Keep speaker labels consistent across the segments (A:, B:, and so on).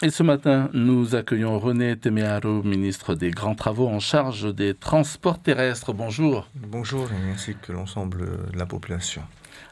A: Et ce matin, nous accueillons René Temearo, ministre des Grands Travaux en charge des transports terrestres. Bonjour. Bonjour, ainsi que l'ensemble de la population.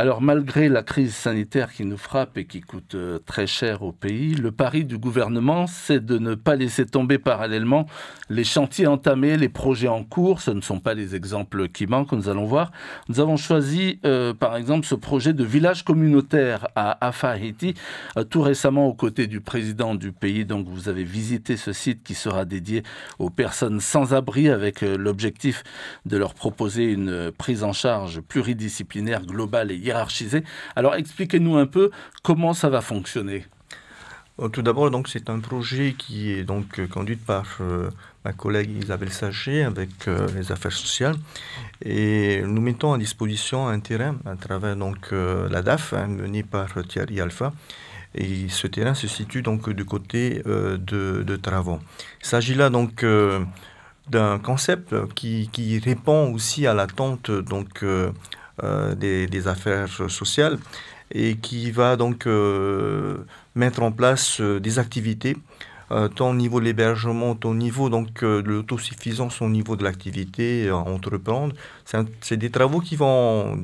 A: Alors malgré la crise sanitaire qui nous frappe et qui coûte euh, très cher au pays, le pari du gouvernement, c'est de ne pas laisser tomber parallèlement les chantiers entamés, les projets en cours. Ce ne sont pas les exemples qui manquent, nous allons voir. Nous avons choisi euh, par exemple ce projet de village communautaire à Afahiti, euh, tout récemment aux côtés du président du pays. Donc vous avez visité ce site qui sera dédié aux personnes sans abri avec l'objectif de leur proposer une prise en charge pluridisciplinaire globale et alors expliquez-nous un peu comment ça va fonctionner. Euh, tout d'abord, donc c'est
B: un projet qui est donc euh, conduit par euh, ma collègue Isabelle Sachet avec les affaires sociales et nous mettons à disposition un terrain à travers donc la DAF hein, menée par Thierry Alpha et ce terrain se situe donc du côté de, de Il s'agit là donc d'un concept qui, qui, répond aussi à l'attente donc euh, des, affaires sociales et qui va donc euh, mettre en place euh, des activités tant au niveau de l'hébergement, au niveau donc, de l'autosuffisance, au niveau de l'activité entreprendre. C'est des travaux qui vont,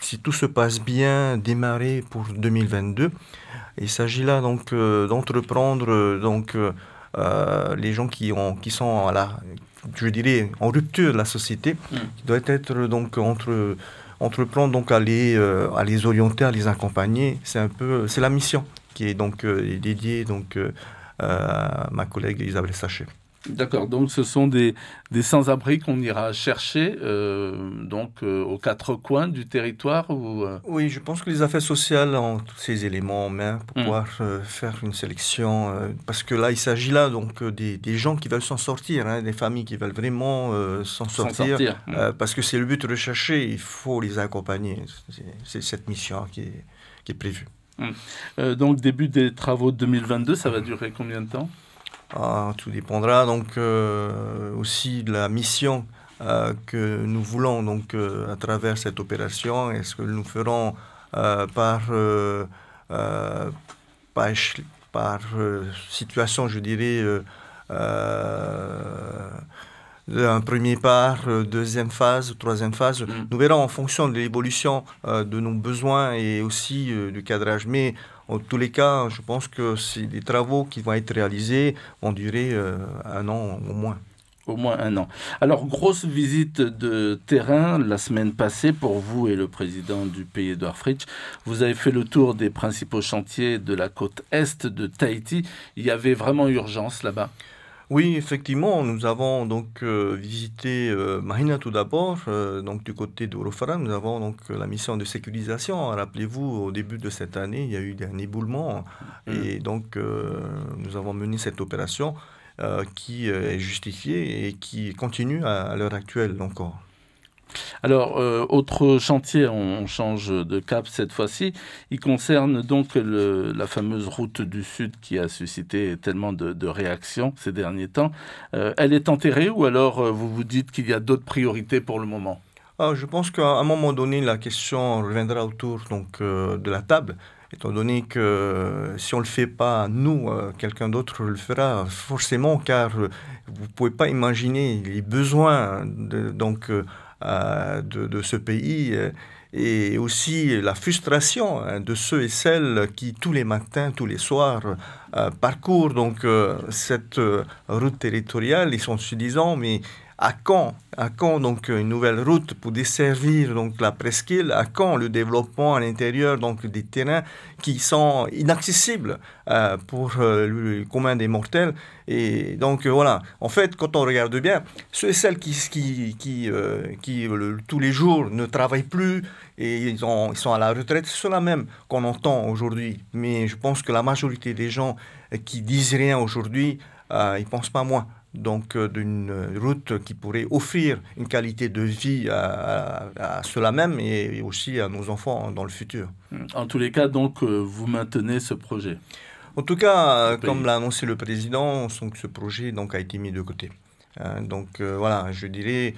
B: si tout se passe bien, démarrer pour 2022. Il s'agit là donc d'entreprendre donc les gens qui, sont à la, je dirais, en rupture de la société, hmm. qui doit être donc entre Entreprendre, donc à les, euh, les orienter, à les accompagner. C'est un peu, c'est la mission qui est donc euh, dédiée donc, euh, à ma collègue Isabelle Sachet.
A: D'accord, donc ce sont des, sans-abri qu'on ira chercher euh, donc euh, aux quatre coins du territoire ou, euh? Oui, je
B: pense que les affaires sociales ont tous ces éléments en main pour mm. pouvoir faire une sélection. parce que là, il s'agit là donc des, gens qui veulent s'en sortir, hein, des familles qui veulent vraiment s'en sortir. Mm. parce que c'est le but recherché, il faut les accompagner. C'est cette
A: mission qui est, prévue. Mm. donc début des travaux 2022, ça va durer combien de temps ah, tout dépendra donc euh, aussi de la mission
B: euh, que nous voulons donc euh, à travers cette opération. Est-ce que nous ferons par, par situation, je dirais, euh, un premier part, euh, deuxième phase, troisième phase. Mm. Nous verrons en fonction de l'évolution euh, de nos besoins et aussi du cadrage. Mais en tous les cas, je pense que les travaux qui vont être réalisés
A: vont durer un an au moins au moins un an. Alors, grosse visite de terrain la semaine passée pour vous et le président du pays, Edouard Fritsch. Vous avez fait le tour des principaux chantiers de la côte est de Tahiti. Il y avait vraiment urgence là-bas oui, effectivement, nous avons donc euh, visité
B: Mahina euh, Marina tout d'abord, euh, donc du côté de nous avons donc la mission de sécurisation. Rappelez-vous, au début de cette année, il y a eu un éboulement mm. et donc nous avons mené cette opération qui est justifiée et qui continue à l'heure actuelle encore.
A: Alors, euh, autre chantier, on, change de cap cette fois-ci. Il concerne donc le, la fameuse route du Sud qui a suscité tellement de, réactions ces derniers temps. Euh, elle est enterrée ou alors euh, vous vous dites qu'il y a d'autres priorités pour le moment
B: ah, Je pense qu'à un moment donné, la question reviendra autour donc, de la table. Étant donné que si on ne le fait pas, nous, quelqu'un d'autre le fera forcément, car vous ne pouvez pas imaginer les besoins de, donc, euh, de, ce pays euh, et aussi la frustration hein, de ceux et celles qui tous les matins, tous les soirs euh, parcourent donc cette route territoriale. Ils sont se disant mais à quand à quand donc une nouvelle route pour desservir donc la presqu'île, à quand le développement à l'intérieur donc des terrains qui sont inaccessibles euh, pour euh, le commun des mortels et donc euh, voilà en fait quand on regarde bien ceux et celles qui qui, qui, qui tous les jours ne travaillent plus et ils, sont à la retraite c'est cela même qu'on entend aujourd'hui mais je pense que la majorité des gens qui disent rien aujourd'hui ils pensent pas moins donc euh, d'une route qui pourrait offrir une qualité de vie à, à, même et aussi à nos enfants dans le futur. En tous les cas, donc, euh, vous maintenez ce projet En tout cas, euh, comme l'a annoncé le président, ce projet donc, a été mis de côté. Hein, donc voilà, je dirais,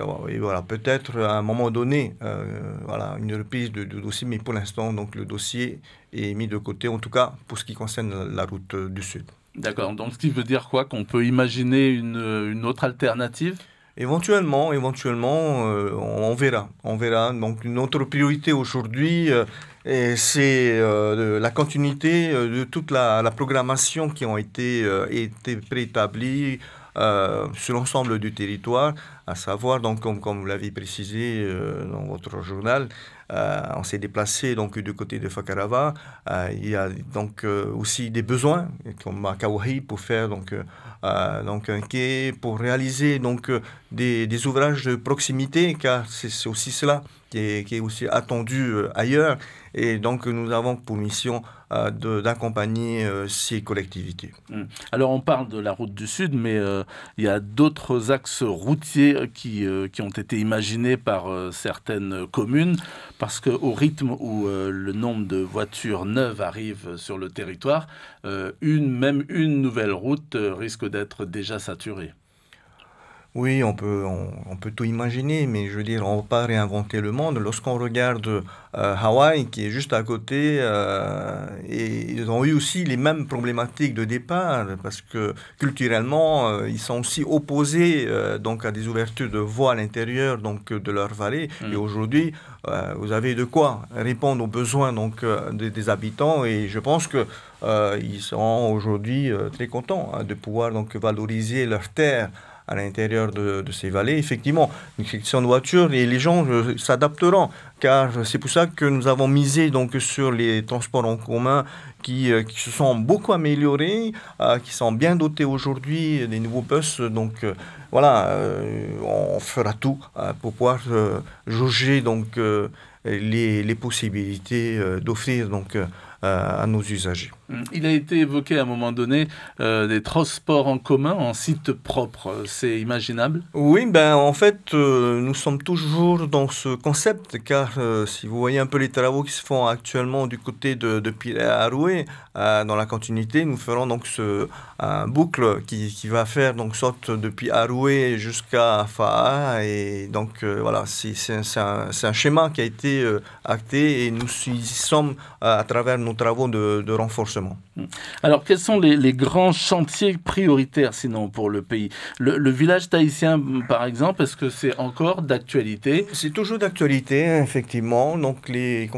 B: oh, voilà, peut-être à un moment donné, voilà, une reprise du dossier, mais pour l'instant, donc le dossier est mis de côté, en tout cas pour ce qui concerne la route du Sud.
A: D'accord, donc ce qui veut dire quoi Qu'on peut imaginer une, autre alternative Éventuellement,
B: éventuellement, euh, on verra. On verra. Donc notre priorité aujourd'hui, euh, c'est euh, la continuité de toute la, programmation qui a été, été préétablie sur l'ensemble du territoire à savoir, donc, comme, vous l'avez précisé euh, dans votre journal, euh, on s'est déplacé donc du côté de Fakarava. Euh, il y a donc aussi des besoins comme à Kawahi pour faire donc donc un quai pour réaliser donc des, des ouvrages de proximité car c'est aussi cela qui est, aussi attendu ailleurs et donc nous avons pour mission d'accompagner ces collectivités.
A: Hum. Alors on parle de la route du Sud, mais il y a d'autres axes routiers euh, euh, qui, ont été imaginées par euh, certaines communes, parce qu'au rythme où le nombre de voitures neuves arrive sur le territoire, même une nouvelle route risque d'être déjà saturée.
B: Oui, on peut, on, peut tout imaginer, mais je veux dire, on ne va pas réinventer le monde. Lorsqu'on regarde euh, Hawaï, qui est juste à côté, euh, ils ont eu aussi les mêmes problématiques de départ, parce que culturellement, euh, ils sont aussi opposés donc à des ouvertures de voies à l'intérieur donc de leur vallée. Mm. Et aujourd'hui, vous avez de quoi répondre aux besoins donc des, habitants, et je pense que ils sont aujourd'hui très contents hein, de pouvoir donc valoriser leurs terres à l'intérieur de, ces vallées. Effectivement, une section de voiture et les gens euh, s'adapteront, car euh, c'est pour ça que nous avons misé donc sur les transports en commun qui, euh, qui se sont beaucoup améliorés, qui sont bien dotés aujourd'hui des nouveaux bus. Donc voilà, on fera tout pour pouvoir jauger donc les, les, possibilités d'offrir donc euh, à, nos usagers.
A: Il a été évoqué à un moment donné euh, des transports en commun en site propre. C'est imaginable Oui, ben, en fait,
B: euh, nous sommes toujours dans ce concept, car si vous voyez un peu les travaux qui se font actuellement du côté de, de Piret à dans la continuité, nous ferons donc ce un boucle qui, qui, va faire donc sorte depuis Aroué jusqu'à Faa. Et donc voilà, c'est un, un, schéma qui a été acté et nous y
A: sommes à travers nos travaux de, renforcement. Mm. Alors, quels sont les, grands chantiers prioritaires, sinon, pour le pays le, village tahitien, par exemple, est-ce que c'est encore d'actualité C'est toujours d'actualité, effectivement. Donc, les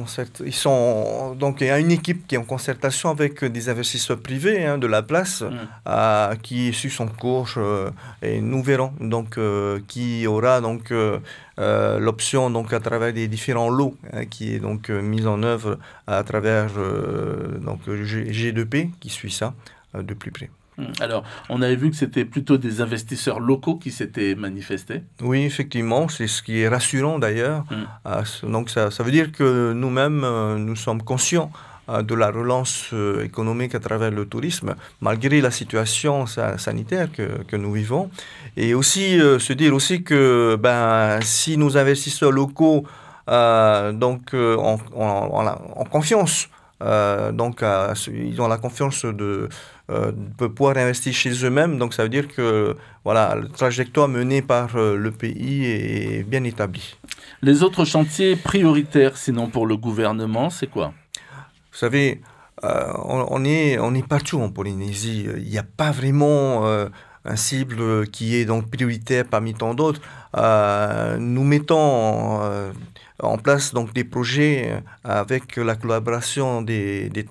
B: ils sont... Donc, il y a une équipe qui est en concertation avec des investisseurs privés hein, de la place mm. qui suit son cours euh, et nous verrons donc euh, qui aura donc euh, euh, l'option donc à travers des différents lots hein, qui est donc euh, mise en œuvre à travers euh, donc G, 2 p qui suit ça de plus près.
A: Hmm. Alors, on avait vu que c'était plutôt des investisseurs locaux qui s'étaient manifestés.
B: Oui, effectivement, c'est ce qui est rassurant d'ailleurs. Hmm. Ah, donc, ça, ça, veut dire que nous-mêmes, nous sommes conscients euh, de la relance euh, économique à travers le tourisme, malgré la situation sanitaire que, que nous vivons. Et aussi, euh, se dire aussi que ben, si nos investisseurs locaux donc, ont, confiance, donc ils ont la confiance de, de pouvoir investir chez eux-mêmes. Donc ça veut dire que voilà, la trajectoire menée par le pays
A: est bien établie. Les autres chantiers prioritaires, sinon pour le gouvernement, c'est quoi vous savez, euh, on, est, on est partout en Polynésie. Il n'y
B: a pas vraiment euh, un cible qui est donc prioritaire parmi tant d'autres. Euh, nous mettons en, place donc des projets avec la collaboration des, des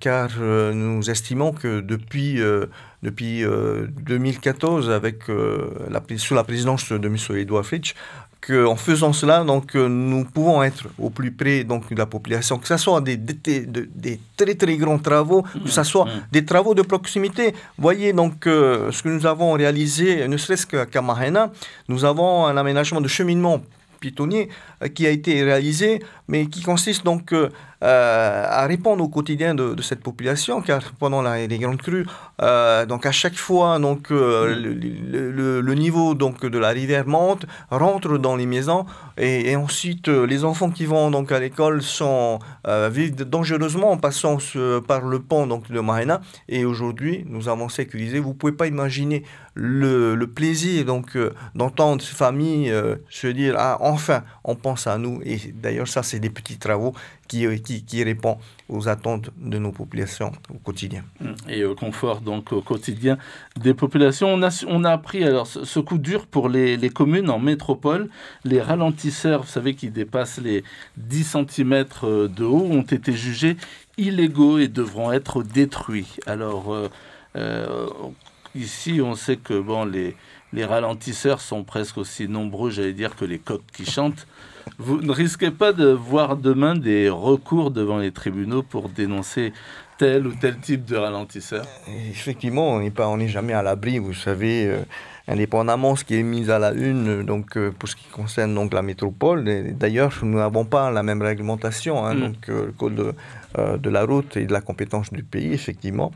B: car nous estimons que depuis depuis 2014, avec, la, sous la présidence de M. Edouard Fritsch, en faisant cela, donc, euh, nous pouvons être au plus près donc, de la population, que ce soit des, des, très très grands travaux, que ce mmh. soit mmh. des travaux de proximité. Voyez donc euh, ce que nous avons réalisé, ne serait-ce qu'à Camarena, nous avons un aménagement de cheminement pitonnier euh, qui a été réalisé mais qui consiste donc euh, euh, à répondre au quotidien de, cette population, car pendant la, les grandes crues, euh, donc à chaque fois, donc le, le, niveau donc de la rivière monte, rentre dans les maisons, et, ensuite les enfants qui vont donc à l'école sont vivent dangereusement en passant par le pont donc de Marina. Et aujourd'hui, nous avons sécurisé. Vous pouvez pas imaginer le, le plaisir donc d'entendre ces familles se dire ah enfin on pense à nous. Et d'ailleurs ça c'est c'est des petits travaux
A: qui, euh, qui, qui répondent aux attentes de nos
B: populations au quotidien.
A: Mm. Et au confort donc au quotidien des populations. On a, on a appris alors ce, coup dur pour les, les, communes en métropole. Les ralentisseurs, vous savez, qui dépassent les 10 cm euh, de haut ont été jugés illégaux et devront être détruits. Alors, euh, ici, on sait que bon, les, les ralentisseurs sont presque aussi nombreux, j'allais dire, que les coqs qui chantent. Vous ne risquez pas de voir demain des recours devant les tribunaux pour dénoncer tel ou tel type de ralentisseur
B: Effectivement, on n'est jamais à l'abri, vous savez. Euh, indépendamment de ce qui est mis à la une donc, euh, pour ce qui concerne donc, la métropole. d'ailleurs, nous n'avons pas la même réglementation, hein, mm. donc euh, le code euh, de, la route et de la compétence du pays, effectivement.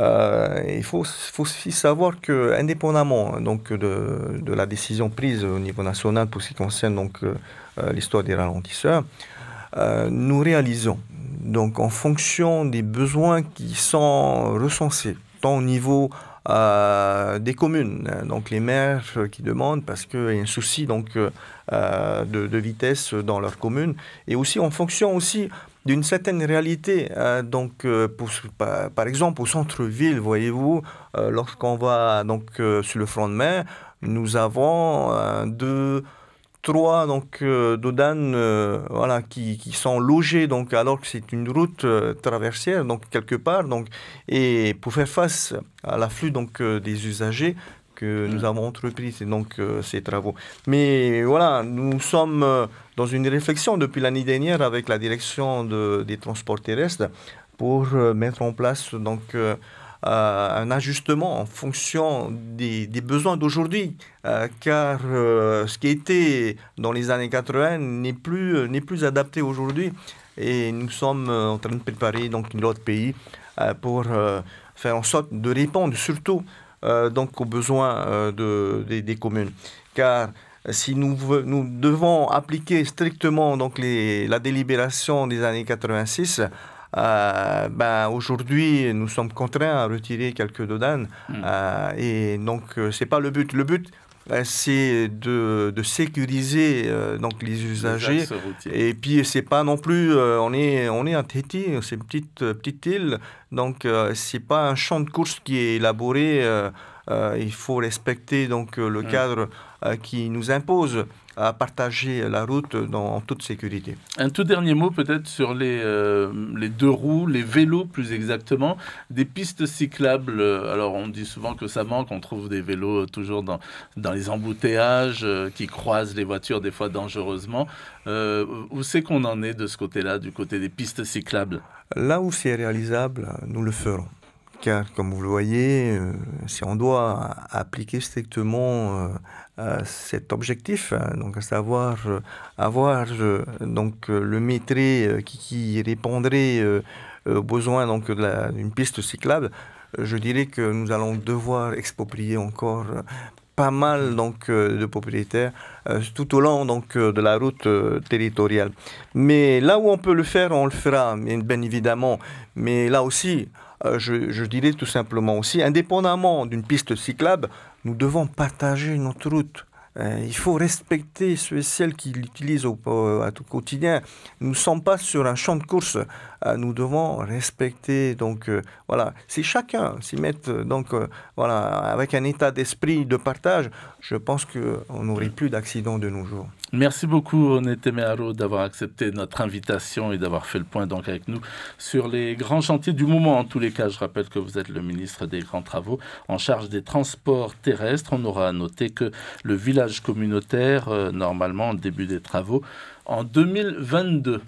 B: il faut, aussi savoir que, indépendamment donc, de, la décision prise au niveau national pour ce qui concerne donc, l'histoire des ralentisseurs, nous réalisons donc en fonction des besoins qui sont recensés, tant au niveau des communes, donc les maires qui demandent parce qu'il y a un souci donc, euh, de, vitesse dans leur commune, et aussi en fonction aussi d'une certaine réalité. Euh, donc, euh, par, exemple, au centre-ville, voyez-vous, lorsqu'on va donc sur le front de mer, nous avons deux trois donc euh, d'Odan euh, voilà qui, qui, sont logés donc alors que c'est une route euh, traversière donc quelque part donc et pour faire face à l'afflux donc des usagers que mm. nous avons entrepris donc ces travaux mais voilà nous sommes dans une réflexion depuis l'année dernière avec la direction de, des transports terrestres pour mettre en place donc euh, un ajustement en fonction des, des besoins d'aujourd'hui, euh, car euh, ce qui était dans les années 80 n'est plus, n'est plus adapté aujourd'hui. Et nous sommes en train de préparer donc l'autre pays pour faire en sorte de répondre surtout donc aux besoins de, des, des, communes. Car si nous, nous, devons appliquer strictement donc les, la délibération des années 86, euh, ben, aujourd'hui, nous sommes contraints à retirer quelques dodanes. Hmm. Euh, et donc, euh, c'est pas le but. Le but, c'est de, de, sécuriser donc les usagers et puis c'est pas non plus on est on est un c'est une petite île donc c'est pas un champ de course qui est élaboré il faut respecter donc le hmm. cadre qui nous impose à partager la route dans, en toute sécurité.
A: Un tout dernier mot peut-être sur les, euh, les deux roues, les vélos plus exactement, des pistes cyclables. Euh, alors on dit souvent que ça manque, on trouve des vélos toujours dans, dans les embouteillages euh, qui croisent les voitures des fois dangereusement. où c'est qu'on en est de ce côté-là, du côté des pistes cyclables
B: Là où c'est réalisable, nous le ferons car comme vous le voyez, euh, si on doit appliquer strictement euh, cet objectif, hein, donc à savoir euh, avoir donc le métré qui, répondrait aux besoins donc d'une piste cyclable, je dirais que nous allons devoir exproprier encore pas mal donc de propriétaires tout au long donc de la route territoriale. Mais là où on peut le faire, on le fera, bien évidemment. Mais là aussi, euh, je, dirais tout simplement aussi, indépendamment d'une piste cyclable, nous devons partager notre route. Euh, il faut respecter ceux et celles qui l'utilisent au, euh, quotidien. Nous ne sommes pas sur un champ de course. Euh, nous devons respecter. Donc euh, voilà, si chacun s'y met euh, donc voilà avec un état d'esprit de partage, je pense qu'on n'aurait plus d'accidents de nos jours.
A: Merci beaucoup, Onete d'avoir accepté notre invitation et d'avoir fait le point donc avec nous sur les grands chantiers du moment. En tous les cas, je rappelle que vous êtes le ministre des Grands Travaux en charge des transports terrestres. On aura noté que le village communautaire, normalement, début des travaux en 2022.